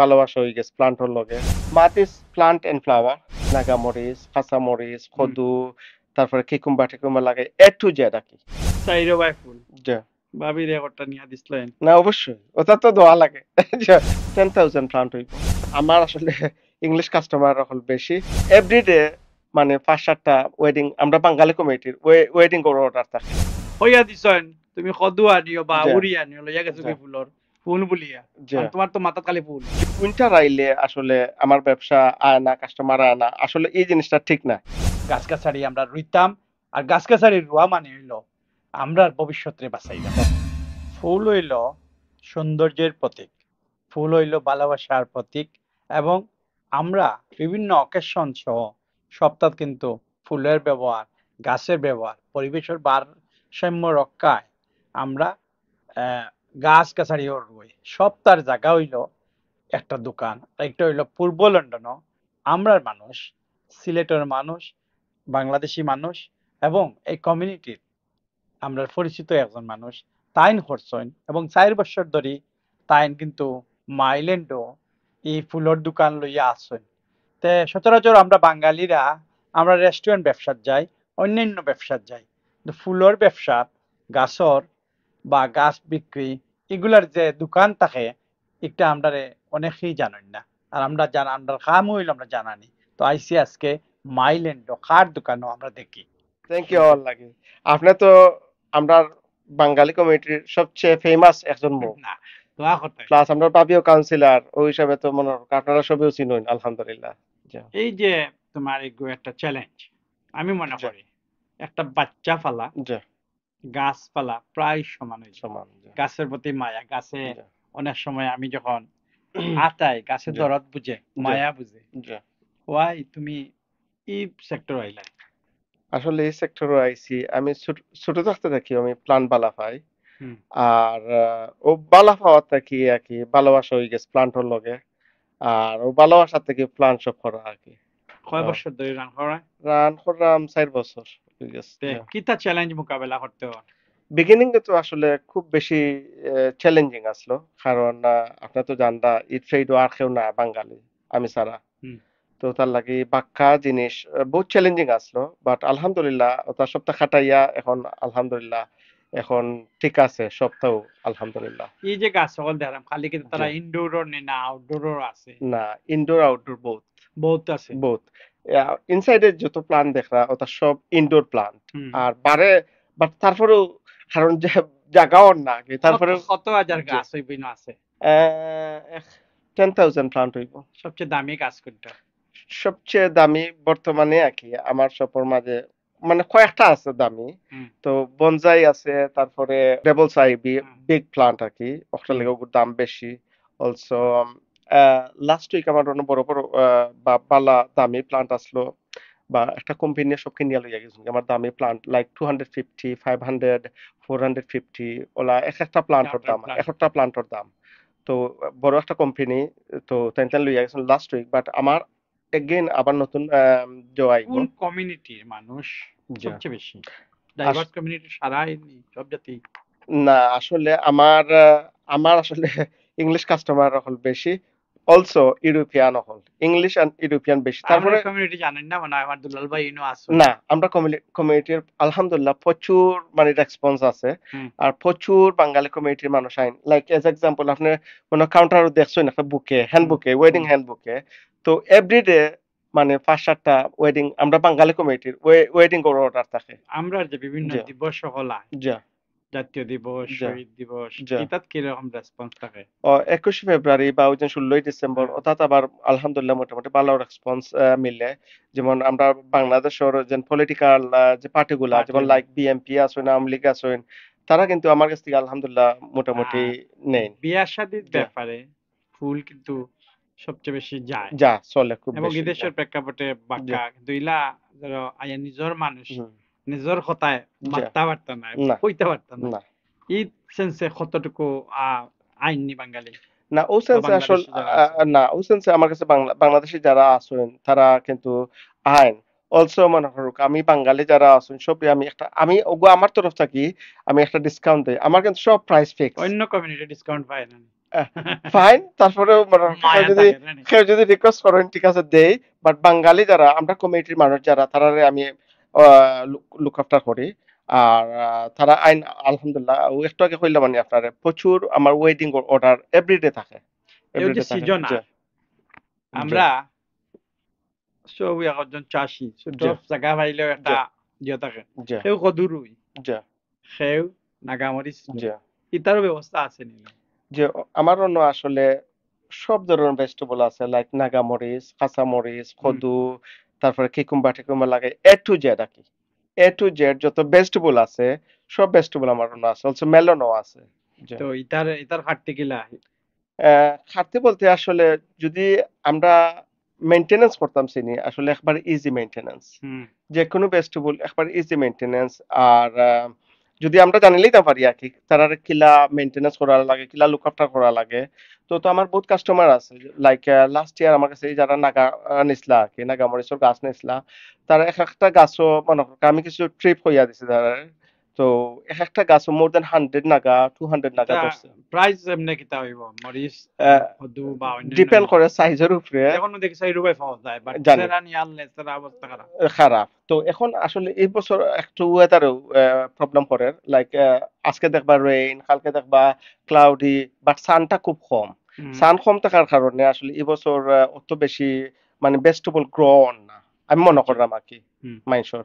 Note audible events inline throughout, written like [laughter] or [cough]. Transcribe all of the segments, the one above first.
ভালোবাসা হয়ে গেছে প্লান্টর লগে মাতিস প্লান্ট এন্ড ফ্লাওয়ার নাগামরিচ কাঁচামরিচ কদু তারপরে কিকুম্বা টিকুম্বা লাগে এ টু জেড আর কি চাইরো বাই ফুল যা ভাবি রেকর্ডটা নিয়ে দিছিলেন না অবশ্যই ওটা তো দোয়া লাগে টেন থাউজেন্ড প্লান্ট হইব আমার আসলে ইংলিশ কাস্টমার হল বেশি এভরিডে মানে পাঁচ সাতটা ওয়েডিং আমরা বাঙালি কমিটির ওয়েডিং করার অর্ডার থাকে হইয়া দিছেন তুমি সদু আনিও বা উড়ি আনিও লইয়া গেছো ফুলর ফুল বলিয়া তোমার তো মাথা খালি ফুল উইন্টার আইলে আসলে আমার ব্যবসা আয় না কাস্টমার আয় না আসলে এই জিনিসটা ঠিক না গাছ গাছাড়ি আমরা রুইতাম আর গাছ গাছাড়ি রুয়া মানে হইল আমরা ভবিষ্যতে বাঁচাইলাম ফুল হইল সৌন্দর্যের প্রতীক ফুল হইল ভালোবাসার প্রতীক এবং আমরা বিভিন্ন অকেশন সহ সপ্তাহ কিন্তু ফুলের ব্যবহার গাছের ব্যবহার পরিবেশের ভারসাম্য রক্ষায় আমরা গাছ কাছাড়ি রুই সব তার জায়গা হইল একটা দোকান একটা হইল পূর্ব লন্ডনও আমরার মানুষ সিলেটের মানুষ বাংলাদেশি মানুষ এবং এই কমিউনিটির আমরা পরিচিত একজন মানুষ তাইন করছেন এবং চার বছর ধরে তাইন কিন্তু মাইল্যান্ডও এই ফুলের দোকান লইয়া আসেন তে সচরাচর আমরা বাঙালিরা আমরা রেস্টুরেন্ট ব্যবসার যাই অন্যান্য ব্যবসার যাই ফুলের ব্যবসা গাছর বা গাছ বিক্রি এগুলার যে দোকান থাকে একটা আমরা অনেকেই জানেন না আর আমরা জানা আমরা কাম হইল আমরা জানানি তো আইসি আজকে মাইল এন্ড কার দোকানও আমরা দেখি থ্যাংক ইউ অল লাগে আপনি তো আমরা বাঙালি কমিউনিটির সবচেয়ে ফেমাস একজন মুখ না প্লাস আমরা পাবিও কাউন্সিলর ওই হিসাবে তো মনে হয় আপনারা সবই চিনুন আলহামদুলিল্লাহ এই যে তোমার একটা চ্যালেঞ্জ আমি মনে করি একটা বাচ্চা ফালা গাছপালা প্রায় সমান সমান গাছের প্রতি মায়া গাছে অনেক সময় আমি যখন [clears throat] আতায় গাছে দরদ বুঝে মায়া বুঝে ওয়াই তুমি ই সেক্টর আইলা আসলে এই সেক্টরে আইছি আমি ছোট থাকতে থাকি আমি প্লান বালা পাই আর ও বালা পাওয়ার থাকি আর কি ভালোবাসা হয়ে গেছে প্লান্টর লগে আর ও ভালোবাসা থেকে প্লান্ট সব করা আর কি কয় বছর ধরে রান করা রান করলাম চার বছর কিতা চ্যালেঞ্জ মোকাবেলা করতে বিগিনিং এ তো আসলে খুব বেশি চ্যালেঞ্জিং আসলো কারণ আপনি তো জানলা ইট ফ্রেড আর কেউ না বাঙালি আমি সারা তো তার লাগি বাক্কা জিনিস বহুত চ্যালেঞ্জিং আসলো বাট আলহামদুলিল্লাহ ওটা সপ্তাহ খাটাইয়া এখন আলহামদুলিল্লাহ এখন ঠিক আছে সপ্তাহ আলহামদুলিল্লাহ এই যে গাছ সকল দেখালাম খালি কিন্তু তারা ইনডোর না আউটডোর আছে না ইনডোর আউটডোর বহুত বহুত আছে বহুত ইনসাইডের যত প্লান দেখরা ওটা সব ইনডোর প্লান্ট আর বারে বাট তারপরেও কারণ জায়গা জায়গাও না কি তারপরে কত হাজার গাছ হইব না আছে টেন থাউজেন্ড প্লান্ট হইব সবচেয়ে দামি গাছ কোনটা সবচেয়ে দামি বর্তমানে আর আমার সফর মাঝে মানে কয়েকটা আছে দামি তো বনজাই আছে তারপরে ডেবল সাইবি বিগ প্লান্ট আর কি ওখানে দাম বেশি অলসো লাস্ট উইক আমার অন্য বড় বড় বা পালা দামি প্লান্ট আসলো বা একটা কোম্পানি সব সবকে নিয়ে লইয়া গেছে আমার দামি plant like two hundred fifty five hundred four hundred fifty ওলা এক একটা প্লান্টর দাম এক একটা প্লান্টর দাম তো বড় একটা কোম্পানি তো লইয়া লাস্ট উইক বাট আমার এগেইন আবার নতুন জয় কমিউনিটির মানুষ সবচেয়ে বেশি ডাইভার্স কমিউনিটি সব জাতি না আসলে আমার আমার আসলে ইংলিশ [laughs] কাস্টমার হল বেশি অলসো ইউরোপিয়ান হল ইংলিশ এন্ড ইউরোপিয়ান বেশি তারপরে কমিউনিটি জানেন না মানে আমার দুলাল ভাই ইউনো আছে না আমরা কমিউনিটির আলহামদুলিল্লাহ প্রচুর মানে রেসপন্স আছে আর প্রচুর বাঙালি কমিউনিটির মানুষ আইন লাইক এজ এক্সাম্পল আপনি কোনো কাউন্টার দেখছেন না বুকে হ্যান্ড বুকে ওয়েডিং হ্যান্ড বুকে তো এভরিডে মানে পাঁচ সাতটা ওয়েডিং আমরা বাঙালি কমিউনিটির ওয়েডিং অর্ডার থাকে আমরা যে বিভিন্ন দিবস সকল জাতীয় দিবস শহীদ দিবস ইতাত কিরকম রেসপন্স থাকে ও একুশে ফেব্রুয়ারি বা ওই যে ষোলোই ডিসেম্বর হ্যাঁ। অর্থাৎ আবার আলহামদুলিল্লাহ মোটামুটি ভালো রেসপন্স মিলে যেমন আমরা বাংলাদেশের যে পলিটিক্যাল যে পার্টিগুলা যেমন লাইক বিএমপি আসুন আওয়ামী লীগ আসুন তারা কিন্তু আমার কাছ থেকে আলহামদুলিল্লাহ মোটামুটি হ্যাঁ। নেই বিয়া শাদীর ব্যাপারে ফুল কিন্তু সবচেয়ে বেশি যায় যা চলে খুব এবং বিদেশের প্রেক্ষাপটে বাক্কা দুইলা ধরো আয়া নিজের মানুষ নিজের কথায় মারতে না কইতে পারতাম না এই সেন্সে কতটুকু আইনি বাঙালি না ও সেন্সে আসল না ও সেন্সে আমার কাছে বাংলাদেশে যারা আছেন তারা কিন্তু আইন অলসো মনে করুক আমি বাঙালি যারা আছেন আমি একটা আমি ওগো আমার তরফ থাকি আমি একটা ডিসকাউন্ট দেই আমার কিন্তু সব প্রাইস ফিক্স অন্য কমিউনিটি ডিসকাউন্ট পায় না ফাইন তারপরে যদি কেউ যদি রিকোয়েস্ট করেন ঠিক আছে দেই বাট বাঙালি যারা আমরা কমিউনিটির মানুষ যারা তারা আমি লুক আফটার করি আর তারা আইন আলহামদুলিল্লাহ ও একটু আগে কইলাম মানে আপনার প্রচুর আমার ওয়েডিং অর্ডার এভরিডে থাকে আমরা সব একজন চাষি সব জায়গা পাইলেও একটা ইয়ে থাকে সেও কদুরুই সেও নাগামরিচ ইতারও ব্যবস্থা আছে নি যে আমার অন্য আসলে সব ধরনের ভেজিটেবল আছে লাইক নাগামরিচ কাঁচামরিচ কদু তারপরে কিকুম্বা টিকুম্বা লাগাই এ টু জেড আর কি এ টু জেড যত ভেজিটেবল আছে সব ভেজিটেবল আমার আছে অলসো মেলনও আছে তো ইতার ইতার খাটতে গিলা খাটতে বলতে আসলে যদি আমরা মেনটেনেন্স করতাম চিনি আসলে একবার ইজি মেনটেনেন্স যে কোনো ভেজিটেবল একবার ইজি মেনটেনেন্স আর যদি আমরা জানিলেই না পারি আর কি তারা কিলা মেনটেনেন্স করা লাগে কিলা লুক আফটার করা লাগে তো তো আমার বহুত কাস্টমার আছে লাইক লাস্ট ইয়ার আমার কাছে যারা নাগা নিসলা আর কি নাগামরিচর গাছ নিসলা তারা এক একটা গাছও মনে আমি কিছু ট্রিপ হইয়া দিছি তারা তো একটা গাছ মোর দেন হান্ড্রেড নাগা টু হান্ড্রেড নাগা প্রাইস এমনি কিতা হইব ডিপেন্ড করে সাইজের উপরে এখন দেখি সাইজ রুবাই পাওয়া যায় অবস্থা খারাপ তো এখন আসলে এই বছর একটু ওয়েদার প্রবলেম করে লাইক আজকে দেখবা রেইন কালকে দেখবা ক্লাউডি বাট সানটা খুব কম সান কম থাকার কারণে আসলে এবছর অত বেশি মানে বেস্টেবল গ্রো না আমি মনে করলাম আর কি মাইনশোর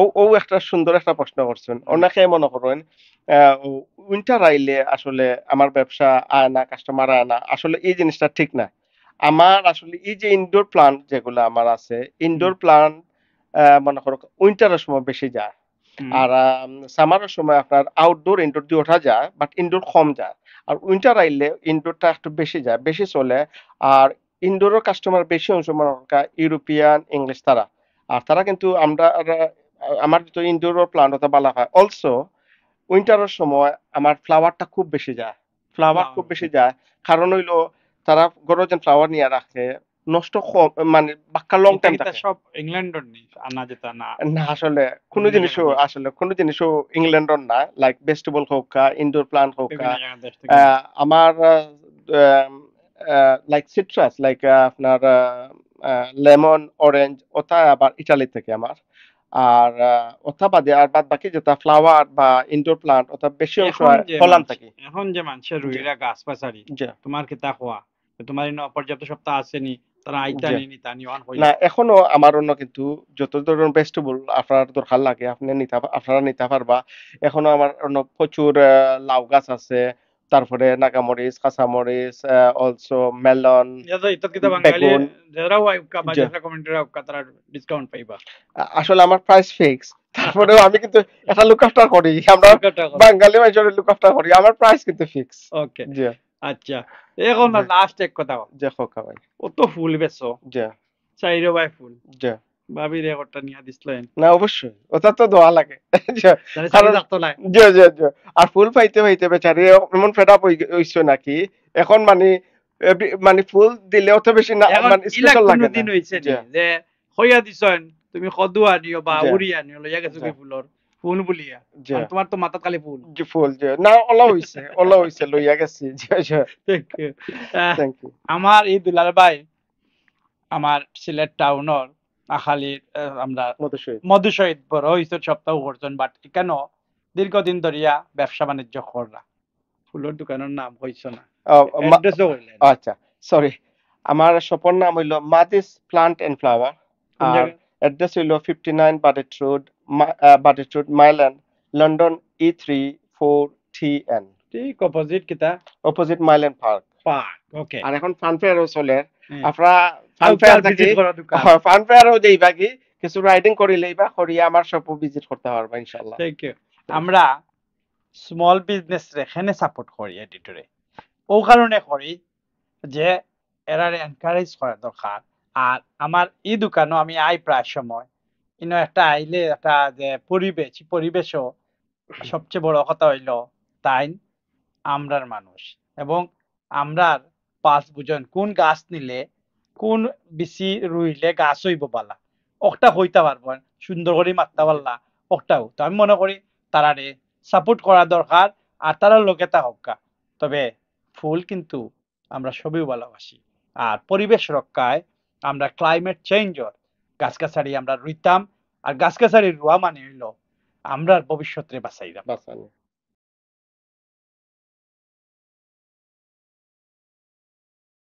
ও ও একটা সুন্দর একটা প্রশ্ন করছেন ওনাকে মনে করেন উইন্টার আইলে আসলে আমার ব্যবসা আয় না কাস্টমার আয় না আসলে এই জিনিসটা ঠিক না আমার আসলে এই যে ইনডোর প্লান্ট যেগুলো আমার আছে ইনডোর প্লান্ট মনে করো উইন্টারের সময় বেশি যায় আর সামারের সময় আপনার আউটডোর ইনডোর দিয়ে ওঠা যায় বাট ইনডোর কম যায় আর উইন্টার আইলে ইনডোরটা একটু বেশি যায় বেশি চলে আর ইনডোরের কাস্টমার বেশি অংশ মনে ইউরোপিয়ান ইংলিশ তারা আর তারা কিন্তু আমরা আমার তো ইনডোর প্লান্ট ওটা ভালো হয় অলসো উইন্টারের সময় আমার ফ্লাওয়ারটা খুব বেশি যায় ফ্লাওয়ার খুব বেশি যায় কারণ হইলো তারা গরম যেন ফ্লাওয়ার নিয়ে রাখে নষ্ট মানে বাক্কা লং টাইম থাকে সব নি আনা না না আসলে কোন জিনিসও আসলে কোন জিনিসও ইংল্যান্ডর না লাইক ভেজিটেবল হোক ইনডোর প্লান্ট হোক আমার লাইক সিট্রাস লাইক আপনার লেমন অরেঞ্জ ওটা আবার ইটালি থেকে আমার আর অথবা আর বাদ বাকি যেটা ফ্লাওয়ার বা ইনডোর প্লান্ট অথবা বেশি অংশ ফলান থাকে এখন যে মানুষের রুইরা গাছ পাচারি তোমার কি তা হওয়া তোমার পর্যাপ্ত সপ্তাহ আসেনি তারা আইতা আইতানি নিতানি অন হই না এখনো আমার অন্য কিন্তু যত ধরনের ভেজিটেবল আপনার দরকার লাগে আপনি নিতে আপনারা নিতে পারবা এখনো আমার অন্য প্রচুর লাউ গাছ আছে তারপরে নাগামরিচ কাঁচামরিচ অলসো মেলন আসলে আমার প্রাইস ফিক্স তারপরেও আমি কিন্তু এটা লুক আফটার করি আমরা বাঙালি মানুষের লুক আফটার করি আমার প্রাইস কিন্তু ফিক্স ওকে জি আচ্ছা এখন লাস্ট এক কথা দেখো ভাই ও তো ফুল বেচো জি চাইরো ভাই ফুল জি ভাবি রেকর্ডটা নিয়ে দিছিলেন না অবশ্যই ওটা তো দোয়া লাগে জি জি জি আর ফুল পাইতে পাইতে বেচারি এমন ফেড আপ হইছে নাকি এখন মানে মানে ফুল দিলে অত বেশি না মানে স্পেশাল লাগে দিন হইছে যে হইয়া দিছেন তুমি কদু আনিও বা উড়িয়া আনিও লইয়া গেছো কি ফুলর ফুল বুলিয়া তোমার তো মাথা খালি ফুল জি ফুল জি না ওলা হইছে ওলা হইছে লইয়া গেছি জি জি থ্যাংক ইউ থ্যাংক ইউ আমার এই দুলাল ভাই আমার সিলেট টাউনর খালি আমরা বড় হয়েছে সপ্তাহ বাট কেন দীর্ঘদিন ধরিয়া ব্যবসা বাণিজ্য ফুলের দোকানের নাম হয়েছে না আচ্ছা সরি আমার সপর নাম হইল মাদিস প্লান্ট এন্ড ফ্লাওয়ার আর অ্যাড্রেস হইল fifty nine Burdett road Burdett road Mile End London E three four three N ঠিক অপোজিট কিতা opposite Mile End park park okay আর এখন ফানফেয়ার চলে আপনারা হ্যাঁ, কিছু রাইডিং বা আমার সব ভিজিট করতে থ্যাংক ইউ আমরা স্মল বিজনেস সাপোর্ট করি এডিটরে ও কারণে করি যে এনকারেজ করা দরকার আর আমার এই দোকানও আমি আই প্রায় সময় ইনো একটা আইলে একটা যে পরিবেশ পরিবেশও সবচেয়ে বড় কথা হইল তাই আমরার মানুষ এবং আমরার পাঁচ বুজন কোন গাছ নিলে কোন বেশি রুইলে গাছ হইব পালা অকটা হইতে পারব সুন্দর করে মারতে পারলা অকটাও তো আমি মনে করি তারারে সাপোর্ট করা দরকার আর তারা লোকে তা হকা তবে ফুল কিন্তু আমরা সবই ভালোবাসি আর পরিবেশ রক্ষায় আমরা ক্লাইমেট চেঞ্জর গাছগাছালি আমরা রুইতাম আর গাছ গাছগাছালি রুয়া মানে হইল আমরা ভবিষ্যতে বাঁচাই